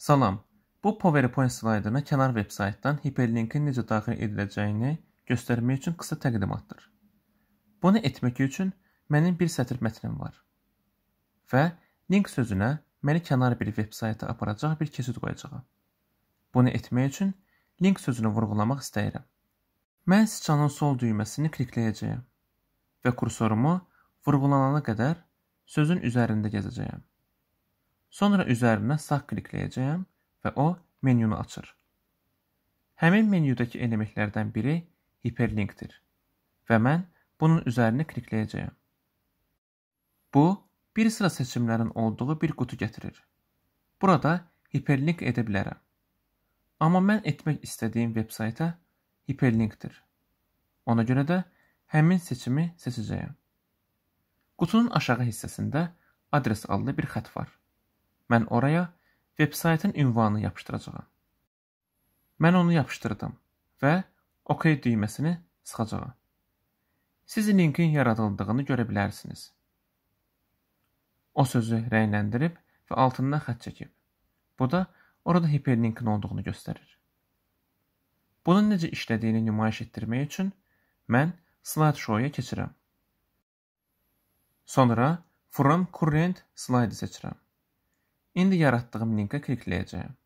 Salam, bu PowerPoint slaydına kənar veb-saytdan hiperlinkin necə daxil ediləcəyini göstərmək üçün qısa təqdimatdır. Bunu etmək üçün mənim bir sətr mətnim var və link sözünə məni kənar bir veb-sayta aparacaq bir keçid qoyacağam. Bunu etmək üçün link sözünü vurğulamaq istəyirəm. Mən sıçanın sol düyməsini klikləyəcəyəm və kursorumu vurğulanana qədər sözün üzərində gəzəcəyəm. Sonra üzərinə sağ klikləyəcəyəm və o menyunu açır. Həmin menyudakı elementlərdən biri hiperlinkdir və mən bunun üzərinə klikləyəcəyəm. Bu, bir sıra seçimlərin olduğu bir qutu gətirir. Burada hiperlink edə bilərəm. Amma mən etmək istədiyim veb-sayta hiperlinkdir. Ona görə də həmin seçimi seçəcəyəm. Qutunun aşağı hissəsində adres adlı bir xətt var. Mən oraya veb-saytın ünvanını yapışdıracağam. Mən onu yapışdırdım və OK düyməsini sıxacağam. Siz linkin yaradıldığını görə bilərsiniz. O sözü rəngləndirib və altından xətt çəkib. Bu da orada hiperlinkin olduğunu göstərir. Bunun necə işlədiyini nümayiş etdirmək üçün mən slideshow-ya keçirəm. Sonra From Current slide seçirəm. İndi yaratdığım linkə klikləyəcəyəm.